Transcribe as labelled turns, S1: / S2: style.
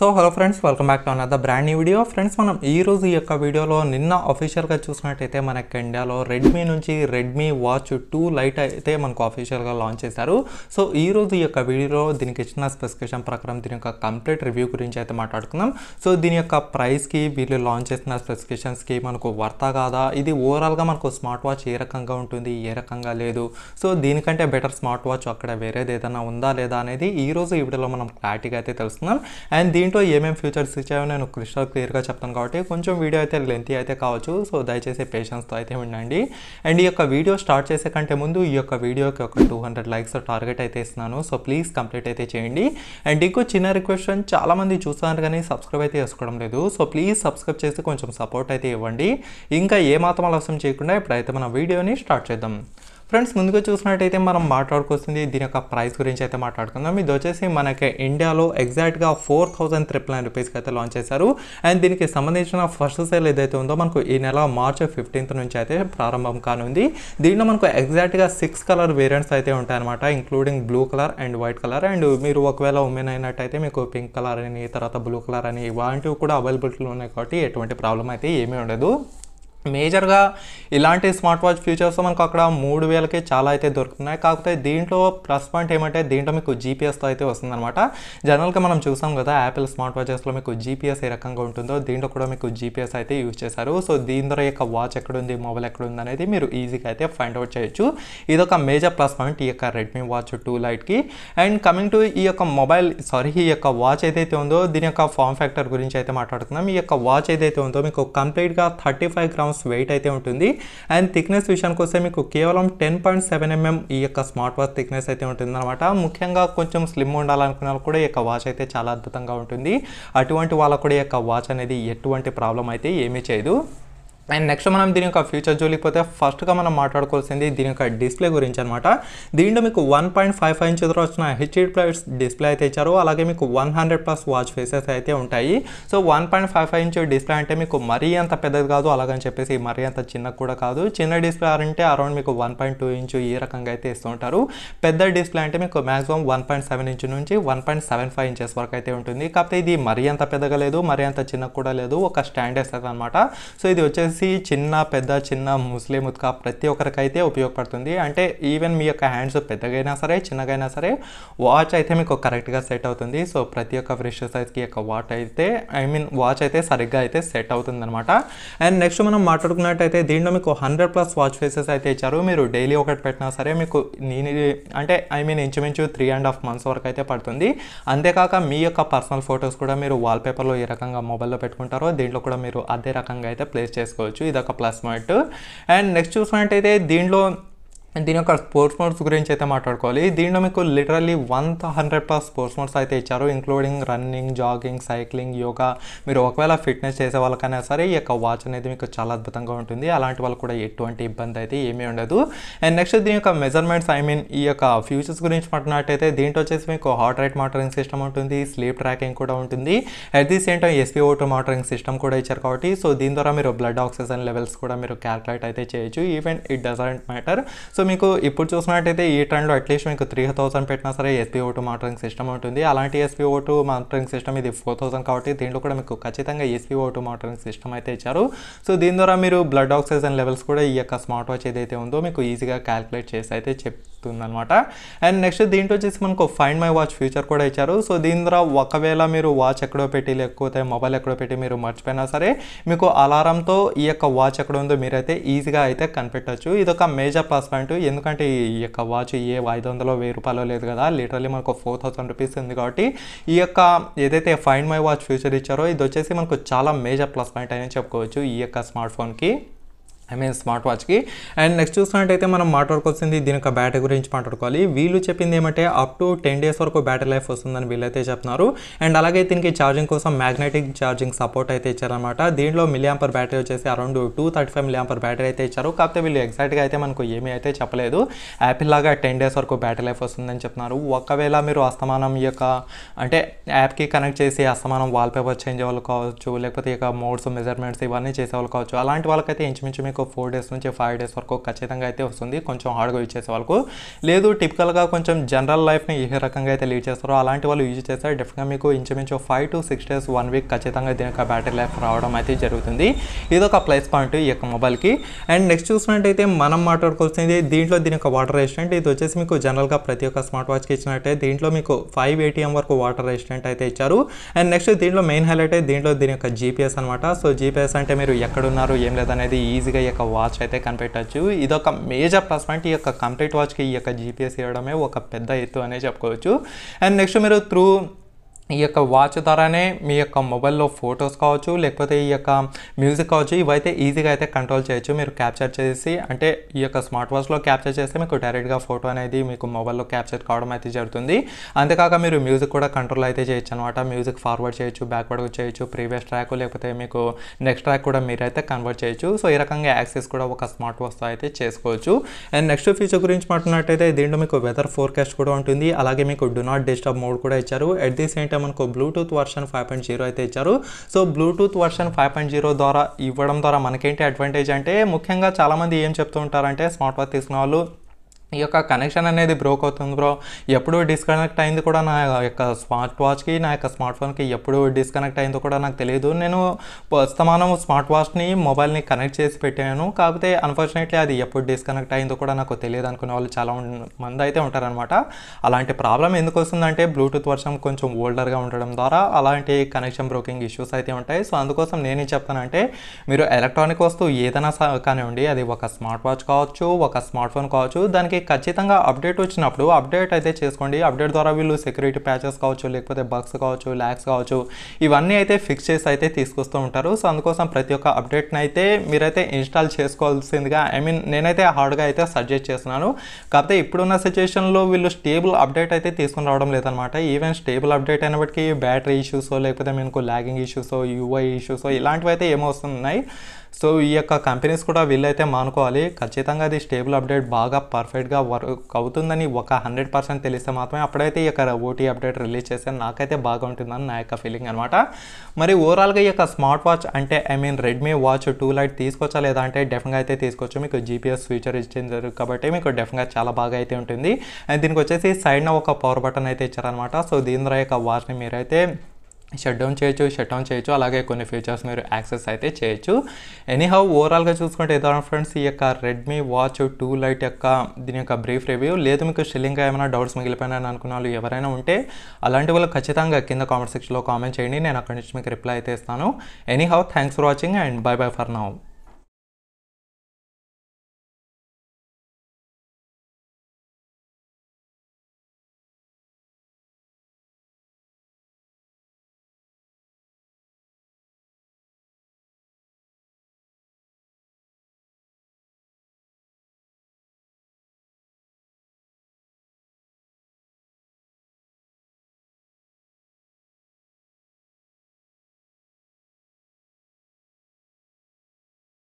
S1: so hello friends welcome back to another brand new video friends మనం ఈ రోజు ఈ యొక్క వీడియోలో నిన్న అఫీషియల్గా చూసినట్టయితే మనకి ఇండియాలో రెడ్మీ నుంచి రెడ్మీ వాచ్ టూ లైట్ అయితే మనకు అఫీషియల్గా లాంచ్ చేశారు సో ఈ రోజు ఈ యొక్క వీడియోలో దీనికి ఇచ్చిన స్పెసిఫికేషన్ ప్రకారం దీని యొక్క కంప్లీట్ రివ్యూ గురించి అయితే మాట్లాడుకుందాం సో దీని యొక్క ప్రైస్కి వీళ్ళు లాంచ్ చేసిన స్పెసిఫికేషన్స్కి మనకు వర్త కాదా ఇది ఓవరాల్గా మనకు స్మార్ట్ వాచ్ ఏ రకంగా ఉంటుంది ఏ రకంగా లేదు సో దీనికంటే బెటర్ స్మార్ట్ వాచ్ అక్కడ వేరేది ఏదైనా ఉందా లేదా అనేది ఈ రోజు ఈ వీడియోలో మనం క్లారిటీగా అయితే తెలుసుకుందాం అండ్ దీని దీంట్లో ఏమేమి ఫ్యూచర్స్ ఇచ్చాయో నేను క్రిస్టల్ క్లియర్గా చెప్తాను కాబట్టి కొంచెం వీడియో అయితే లెంతీ అయితే కావచ్చు సో దయచేసి పేషెన్స్తో అయితే ఉండండి అండ్ ఈ యొక్క వీడియో స్టార్ట్ చేసే కంటే ముందు ఈ యొక్క వీడియోకి ఒక టూ హండ్రెడ్ లైక్స్ టార్గెట్ అయితే ఇస్తున్నాను సో ప్లీజ్ కంప్లీట్ అయితే చేయండి అండ్ ఇంకో చిన్న రిక్వెస్ట్ అని చాలామంది చూస్తున్నారు కానీ సబ్స్క్రైబ్ అయితే చేసుకోవడం లేదు సో ప్లీజ్ సబ్స్క్రైబ్ చేసి కొంచెం సపోర్ట్ అయితే ఇవ్వండి ఇంకా ఏ మాత్రం అలసం చేయకుండా ఇప్పుడైతే మన వీడియోని స్టార్ట్ చేద్దాం ఫ్రెండ్స్ ముందుగా చూసినట్టయితే మనం మాట్లాడుకొస్తుంది దీని యొక్క ప్రైస్ గురించి అయితే మాట్లాడుకుందాం ఇది వచ్చేసి మనకి ఇండియాలో ఎగ్జాక్ట్గా ఫోర్ థౌసండ్ త్రిపుల్ నైన్ రూపీస్కి అయితే లాంచ్ చేశారు అండ్ దీనికి సంబంధించిన ఫస్ట్ సేల్ ఏదైతే ఉందో మనకు ఈ నెల మార్చ్ ఫిఫ్టీన్త్ నుంచి అయితే ప్రారంభం కానుంది దీంట్లో మనకు ఎగ్జాక్ట్గా సిక్స్ కలర్ వేరియంట్స్ అయితే ఉంటాయన్నమాట including blue colour and white colour and మీరు ఒకవేళ ఉమెన్ అయినట్టయితే మీకు పింక్ కలర్ అని తర్వాత బ్లూ కలర్ అని ఇలాంటివి కూడా అవైలబిలిటీలో ఉన్నాయి కాబట్టి ఎటువంటి ప్రాబ్లం అయితే ఏమీ ఉండదు మేజర్గా ఇలాంటి స్మార్ట్ వాచ్ ఫీచర్స్ మనకు అక్కడ మూడు వేలకి చాలా అయితే దొరుకుతున్నాయి కాకపోతే దీంట్లో ప్లస్ పాయింట్ ఏమంటే దీంట్లో మీకు జీపీఎస్తో అయితే వస్తుందన్నమాట జనరల్గా మనం చూసాం కదా యాపిల్ స్మార్ట్ వాచెస్లో మీకు జీపీఎస్ ఏ రకంగా ఉంటుందో దీంట్లో కూడా మీకు జీపీఎస్ అయితే యూజ్ చేశారు సో దీని ద్వారా యొక్క వాచ్ ఎక్కడుంది మొబైల్ ఎక్కడుంది అనేది మీరు ఈజీగా అయితే ఫైండ్ అవుట్ చేయొచ్చు ఇది ఒక మేజర్ ప్లస్ పాయింట్ ఈ యొక్క రెడ్మీ వాచ్ టూ లైట్కి అండ్ కమింగ్ టు ఈ యొక్క మొబైల్ సారీ ఈ యొక్క వాచ్ ఏదైతే ఉందో దీని యొక్క ఫామ్ ఫ్యాక్టర్ గురించి అయితే మాట్లాడుతున్నాం ఈ యొక్క వాచ్ ఏదైతే ఉందో మీకు కంప్లీట్గా థర్టీ ఫైవ్ గ్రామ్స్ వెయిట్ అయితే ఉంటుంది అండ్ థిక్నెస్ విషయానికి వస్తే మీకు కేవలం టెన్ పాయింట్ సెవెన్ ఎంఎం ఈ యొక్క స్మార్ట్ వాచ్ థిక్నెస్ అయితే ఉంటుంది అనమాట ముఖ్యంగా కొంచెం స్లిమ్ ఉండాలనుకున్న వాళ్ళు కూడా ఈ యొక్క వాచ్ అయితే చాలా అద్భుతంగా ఉంటుంది అటువంటి వాళ్ళకు కూడా ఈ యొక్క వాచ్ అనేది ఎటువంటి ప్రాబ్లం అయితే ఏమీ చేయదు అండ్ నెక్స్ట్ మనం దీని యొక్క ఫ్యూచర్ జోలికి ఫస్ట్గా మనం మాట్లాడుకోవాల్సింది దీని యొక్క డిస్ప్లే గురించి అనమాట దీంట్లో మీకు one point five five inch ఎదురు వచ్చిన హెచ్ఈడి ప్లస్ డిస్ప్లే అయితే ఇచ్చారు అలాగే మీకు one hundred plus watch faces అయితే ఉంటాయి so one point five five inch display అంటే మీకు మరీ అంత పెద్దది కాదు అలాగని చెప్పేసి మరీ అంత చిన్న కూడా కాదు చిన్న డిస్ప్లే అంటే అరౌండ్ మీకు వన్ పాయింట్ టూ ఇంచు ఈ రకంగా అయితే ఇస్తుంటారు పెద్ద డిస్ప్లే అంటే మీకు maximum one point seven inch నుంచి one point seven five inches వరకు అయితే ఉంటుంది కాకపోతే ఇది మరీ అంత పెద్దగా లేదు మరీ అంత చిన్న కూడా లేదు ఒక స్టాండ్ వేస్తుంది అనమాట సో ఇది వచ్చేసి తెలిసి చిన్న పెద్ద చిన్న ముస్లిం ఉత్కా ప్రతి ఒక్కరికైతే ఉపయోగపడుతుంది అంటే ఈవెన్ మీ యొక్క హ్యాండ్స్ పెద్దగైనా సరే చిన్నగైనా సరే వాచ్ అయితే మీకు కరెక్ట్గా సెట్ అవుతుంది సో ప్రతి ఒక్క ఫ్రెష్ సైజ్కి యొక్క వాచ్ అయితే ఐ మీన్ వాచ్ అయితే సరిగ్గా అయితే సెట్ అవుతుంది అనమాట అండ్ నెక్స్ట్ మనం మాట్లాడుకున్నట్టయితే దీంట్లో మీకు హండ్రెడ్ ప్లస్ వాచ్ ఫేసెస్ అయితే ఇచ్చారు మీరు డైలీ ఒకటి పెట్టినా సరే మీకు నేను అంటే ఐ మీన్ ఇంచుమించు త్రీ అండ్ హాఫ్ మంత్స్ వరకు అయితే పడుతుంది అంతేకాక మీ యొక్క పర్సనల్ ఫొటోస్ కూడా మీరు వాల్పేపర్లో ఏ రకంగా మొబైల్లో పెట్టుకుంటారో దీంట్లో కూడా మీరు అదే రకంగా అయితే ప్లేస్ చేసుకోవచ్చు చేసుకోవచ్చు ఇది ఒక ప్లస్ పాయింట్ అండ్ నెక్స్ట్ చూసుకున్నట్టయితే దీంట్లో దీని యొక్క స్పోర్ట్స్ మోడ్స్ గురించి అయితే మాట్లాడుకోవాలి దీనిలో మీకు literally one hundred plus sports modes అయితే ఇచ్చారు including running jogging cycling yoga మీరు ఒకవేళ ఫిట్నెస్ చేసే వాళ్ళకైనా సరే ఈ యొక్క వాచ్ అనేది మీకు చాలా అద్భుతంగా ఉంటుంది అలాంటి వాళ్ళు కూడా ఎటువంటి ఇబ్బంది అయితే ఏమీ ఉండదు అండ్ నెక్స్ట్ దీని యొక్క మెజర్మెంట్స్ ఐ మీన్ ఈ యొక్క ఫ్యూచర్స్ గురించి మాట్లాడినట్టయితే దీంట్లో వచ్చేసి మీకు హార్ట్ రేట్ మానిటరింగ్ సిస్టమ్ ఉంటుంది స్లీప్ ట్రాకింగ్ కూడా ఉంటుంది at the same time SP O two monitoring system కూడా ఇచ్చారు కాబట్టి సో దీని ద్వారా మీరు బ్లడ్ ఆక్సిజన్ లెవెల్స్ కూడా మీరు క్యాల్కులేట్ అయితే చేయొచ్చు even it doesn't matter so so మీకు ఇప్పుడు చూసినట్టయితే ఈ ట్రెండ్లో అట్లీస్ట్ మీకు త్రీ థౌసండ్ పెట్టినా సరే ఎస్పీ ఓటు మానిటరింగ్ సిస్టమ్ ఉంటుంది అలాంటి ఎస్పీ ఓటు మానిటరింగ్ సిస్టమ్ ఇది ఫోర్ థౌసండ్ కాబట్టి దీంట్లో కూడా మీకు ఖచ్చితంగా ఎస్పీ ఓటు మానిటరింగ్ సిస్టమ్ అయితే ఇచ్చారు సో దీని ద్వారా మీరు బ్లడ్ ఆక్సిజన్ లెవెల్స్ కూడా ఈ యొక్క స్మార్ట్ వాచ్ ఏదైతే ఉందో మీకు ఈజీగా క్యాల్కులేట్ చేసి అయితే చెప్ అనమాట అండ్ నెక్స్ట్ దీంట్లో వచ్చేసి మనకు ఫైండ్ మై వాచ్ ఫ్యూచర్ కూడా ఇచ్చారు సో దీని ద్వారా ఒకవేళ మీరు వాచ్ ఎక్కడో పెట్టి లేకపోతే మొబైల్ ఎక్కడో పెట్టి మీరు మర్చిపోయినా సరే మీకు అలారంతో ఈ యొక్క వాచ్ ఎక్కడ ఉందో మీరైతే ఈజీగా అయితే కనిపెట్టచ్చు ఇది ఒక మేజర్ ప్లస్ పాయింట్ బడ్జెట్ ఎందుకంటే ఈ యొక్క వాచ్ ఏ ఐదు వందలో వెయ్యి రూపాయలు లేదు కదా లిటరలీ మనకు ఫోర్ థౌసండ్ రూపీస్ ఉంది కాబట్టి ఈ యొక్క ఏదైతే ఫైండ్ మై వాచ్ ఫ్యూచర్ ఇచ్చారో ఇది వచ్చేసి మనకు చాలా మేజర్ ప్లస్ పాయింట్ అని చెప్పుకోవచ్చు ఈ యొక్క స్మార్ట్ ఫోన్కి ఐ మీన్ స్మార్ట్ వాచ్కి అండ్ నెక్స్ట్ చూసినట్టయితే మనం వచ్చింది దీని యొక్క బ్యాటరీ గురించి మాట్లాడుకోవాలి వీళ్ళు చెప్పింది ఏమంటే అప్ టు టెన్ డేస్ వరకు బ్యాటరీ లైఫ్ వస్తుందని వీళ్ళైతే చెప్తున్నారు అండ్ అలాగే దీనికి ఛార్జింగ్ కోసం మ్యాగ్నెటిక్ ఛార్జింగ్ సపోర్ట్ అయితే ఇచ్చారనమాట దీంట్లో మిలియాంపర్ బ్యాటరీ వచ్చేసి around two thirty five milliampere battery అయితే ఇచ్చారు కాకపోతే వీళ్ళు ఎగ్జాక్ట్గా అయితే మనకు ఏమీ అయితే చెప్పలేదు యాపిల్ లాగా టెన్ డేస్ వరకు బ్యాటరీ లైఫ్ వస్తుందని చెప్తున్నారు ఒకవేళ మీరు అస్తమానం యొక్క అంటే యాప్కి కనెక్ట్ చేసి అస్తమానం వాల్పేపర్ చేంజ్ అవ్వాలి కావచ్చు లేకపోతే ఇక మోడ్స్ మెజర్మెంట్స్ ఇవన్నీ చేసే కావచ్చు అలాంటి వాళ్ళకైతే ఇంచుమించు మీకు మీకు ఫోర్ డేస్ నుంచి ఫైవ్ డేస్ వరకు ఖచ్చితంగా అయితే వస్తుంది కొంచెం హార్డ్గా యూజ్ చేసే వాళ్ళకు లేదు టిపికల్గా కొంచెం జనరల్ లైఫ్ని ఏ రకంగా అయితే లీడ్ చేస్తారో అలాంటి వాళ్ళు యూజ్ చేస్తే డెఫినెట్గా మీకు ఇంచుమించు five to six days one week ఖచ్చితంగా దీని యొక్క బ్యాటరీ లైఫ్ రావడం అయితే జరుగుతుంది ఇది ఒక ప్లస్ పాయింట్ ఈ యొక్క మొబైల్కి అండ్ నెక్స్ట్ చూసినట్టయితే మనం మాట్లాడుకోవాల్సింది దీంట్లో దీని యొక్క వాటర్ రెసిస్టెంట్ ఇది వచ్చేసి మీకు జనరల్గా ప్రతి ఒక్క స్మార్ట్ వాచ్కి ఇచ్చినట్టే దీంట్లో మీకు ఫైవ్ ఏటీఎం వరకు వాటర్ రెసిస్టెంట్ అయితే ఇచ్చారు అండ్ నెక్స్ట్ దీంట్లో మెయిన్ హైలైట్ దీంట్లో దీని యొక్క జీపీఎస్ అనమాట సో జీపీఎస్ అంటే మీరు ఎక్కడున్నారు ఏం లేదనేది ఈజీగా యొక్క వాచ్ అయితే కనిపెట్టచ్చు ఇదొక మేజర్ ప్లస్ పాయింట్ ఈ యొక్క కంప్లీట్ వాచ్కి ఈ యొక్క జీపీఎస్ ఇవ్వడమే ఒక పెద్ద ఎత్తు అనే చెప్పుకోవచ్చు అండ్ నెక్స్ట్ మీరు త్రూ ఈ యొక్క వాచ్ ద్వారానే మీ యొక్క మొబైల్లో ఫొటోస్ కావచ్చు లేకపోతే ఈ యొక్క మ్యూజిక్ కావచ్చు ఇవైతే ఈజీగా అయితే కంట్రోల్ చేయొచ్చు మీరు క్యాప్చర్ చేసి అంటే ఈ యొక్క స్మార్ట్ వాచ్లో క్యాప్చర్ చేస్తే మీకు డైరెక్ట్గా ఫోటో అనేది మీకు మొబైల్లో క్యాప్చర్ కావడం అయితే జరుగుతుంది అంతేకాక మీరు మ్యూజిక్ కూడా కంట్రోల్ అయితే చేయొచ్చు అనమాట మ్యూజిక్ ఫార్వర్డ్ చేయొచ్చు బ్యాక్వర్డ్ చేయొచ్చు ప్రీవియస్ ట్రాక్ లేకపోతే మీకు నెక్స్ట్ ట్రాక్ కూడా మీరైతే కన్వర్ట్ చేయొచ్చు సో ఈ రకంగా యాక్సెస్ కూడా ఒక స్మార్ట్ వాచ్తో అయితే చేసుకోవచ్చు అండ్ నెక్స్ట్ ఫీచర్ గురించి మాట్లాడినట్టయితే దీంట్లో మీకు వెదర్ ఫోర్కాస్ట్ కూడా ఉంటుంది అలాగే మీకు డు నాట్ డిస్టర్బ్ మోడ్ కూడా ఇచ్చారు అట్ ది సేమ్ టైం మనకు Bluetooth version five point zero అయితే ఇచ్చారు so Bluetooth version five point zero ద్వారా ఇవ్వడం ద్వారా మనకేంటి అడ్వాంటేజ్ అంటే ముఖ్యంగా చాలామంది ఏం చెప్తూ ఉంటారంటే స్మార్ట్ వాచ్ తీసుకున్న వాళ్ళు ఈ యొక్క కనెక్షన్ అనేది బ్రోక్ అవుతుంది బ్రో ఎప్పుడు డిస్కనెక్ట్ అయింది కూడా నా యొక్క స్మార్ట్ వాచ్కి నా యొక్క స్మార్ట్ ఫోన్కి ఎప్పుడు డిస్కనెక్ట్ అయిందో కూడా నాకు తెలియదు నేను ప్రస్తుతమానం స్మార్ట్ వాచ్ని మొబైల్ని కనెక్ట్ చేసి పెట్టాను కాకపోతే అన్ఫార్చునేట్లీ అది ఎప్పుడు డిస్కనెక్ట్ అయిందో కూడా నాకు తెలియదు అనుకునే వాళ్ళు చాలా మంది అయితే ఉంటారనమాట అలాంటి ప్రాబ్లం ఎందుకు వస్తుందంటే బ్లూటూత్ వర్షం కొంచెం ఓల్డర్గా ఉండడం ద్వారా అలాంటి కనెక్షన్ బ్రోకింగ్ ఇష్యూస్ అయితే ఉంటాయి సో అందుకోసం నేనేం చెప్తానంటే మీరు ఎలక్ట్రానిక్ వస్తువు ఏదైనా కానివ్వండి అది ఒక స్మార్ట్ వాచ్ కావచ్చు ఒక స్మార్ట్ ఫోన్ కావచ్చు దానికి ఖచ్చితంగా అప్డేట్ వచ్చినప్పుడు అప్డేట్ అయితే చేసుకోండి అప్డేట్ ద్వారా వీళ్ళు సెక్యూరిటీ ప్యాచెస్ కావచ్చు లేకపోతే బగ్స్ కావచ్చు ల్యాక్స్ కావచ్చు ఇవన్నీ అయితే ఫిక్స్ చేసి అయితే తీసుకొస్తూ ఉంటారు సో అందుకోసం ప్రతి ఒక్క అప్డేట్ని అయితే మీరైతే ఇన్స్టాల్ చేసుకోవాల్సిందిగా ఐ మీన్ నేనైతే హార్డ్గా అయితే సజెస్ట్ చేస్తున్నాను కాకపోతే ఇప్పుడున్న సిచ్యువేషన్లో వీళ్ళు స్టేబుల్ అప్డేట్ అయితే తీసుకుని రావడం లేదనమాట ఈవెన్ స్టేబుల్ అప్డేట్ అయినప్పటికీ బ్యాటరీ ఇష్యూస్ లేకపోతే మీకు ల్యాగింగ్ ఇష్యూస్ యూఐ ఇష్యూస్ ఇలాంటివి అయితే ఏమో వస్తున్నాయి సో ఈ యొక్క కంపెనీస్ కూడా వీళ్ళైతే మానుకోవాలి ఖచ్చితంగా అది స్టేబుల్ అప్డేట్ బాగా పర్ఫెక్ట్గా వర్క్ అవుతుందని ఒక హండ్రెడ్ పర్సెంట్ తెలిస్తే మాత్రమే అప్పుడైతే ఈ యొక్క ఓటీ అప్డేట్ రిలీజ్ చేస్తే నాకైతే బాగా ఉంటుందని నా యొక్క ఫీలింగ్ అనమాట మరి ఓవరాల్గా ఈ యొక్క స్మార్ట్ వాచ్ అంటే I mean Redmi watch two lite తీసుకొచ్చా లేదా అంటే డెఫినెట్గా అయితే తీసుకోవచ్చు మీకు జీపీఎస్ ఫీచర్ ఇచ్చింది కాబట్టి మీకు డెఫినెట్గా చాలా బాగా అయితే ఉంటుంది అండ్ దీనికి వచ్చేసి సైడ్న ఒక పవర్ బటన్ అయితే ఇచ్చారనమాట సో దీని ద్వారా యొక్క వాచ్ని మీరైతే షట్ డౌన్ చేయొచ్చు షట్ డౌన్ చేయొచ్చు అలాగే కొన్ని ఫీచర్స్ మీరు యాక్సెస్ అయితే చేయొచ్చు ఎనీహౌ ఓవరాల్గా చూసుకుంటే ఏదైనా ఫ్రెండ్స్ ఈ యొక్క రెడ్మీ వాచ్ టూ లైట్ యొక్క దీని యొక్క బ్రీఫ్ రివ్యూ లేదు మీకు స్టిల్లింగ్గా ఏమైనా డౌట్స్ మిగిలిపోయినా అనుకున్న వాళ్ళు ఎవరైనా ఉంటే అలాంటి వాళ్ళు ఖచ్చితంగా కింద కామెంట్ సెక్షన్లో కామెంట్ చేయండి నేను అక్కడి నుంచి మీకు రిప్లై అయితే ఇస్తాను anyhow thanks for watching and bye bye for now